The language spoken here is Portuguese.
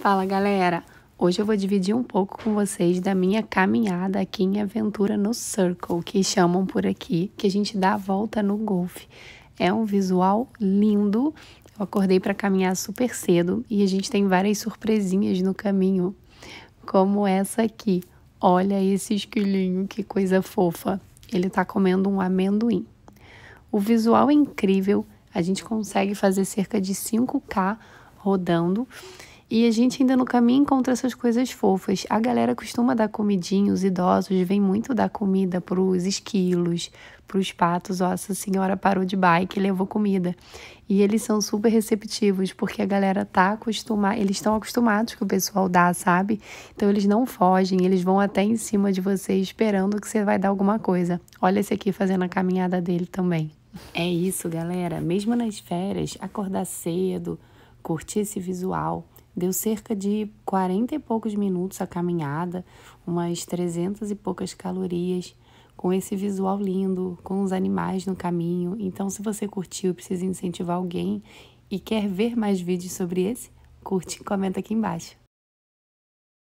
Fala galera! Hoje eu vou dividir um pouco com vocês da minha caminhada aqui em Aventura no Circle, que chamam por aqui, que a gente dá a volta no golfe. É um visual lindo. Eu acordei para caminhar super cedo e a gente tem várias surpresinhas no caminho, como essa aqui. Olha esse esquilinho, que coisa fofa. Ele está comendo um amendoim. O visual é incrível. A gente consegue fazer cerca de 5K rodando. E a gente ainda no caminho encontra essas coisas fofas. A galera costuma dar comidinha, os idosos vêm muito dar comida pros esquilos, pros patos. Ó, essa senhora parou de bike e levou comida. E eles são super receptivos, porque a galera tá acostumada, eles estão acostumados que o pessoal dá, sabe? Então eles não fogem, eles vão até em cima de você esperando que você vai dar alguma coisa. Olha esse aqui fazendo a caminhada dele também. É isso, galera. Mesmo nas férias, acordar cedo curti esse visual. Deu cerca de 40 e poucos minutos a caminhada, umas 300 e poucas calorias, com esse visual lindo, com os animais no caminho. Então, se você curtiu, precisa incentivar alguém e quer ver mais vídeos sobre esse, curte e comenta aqui embaixo.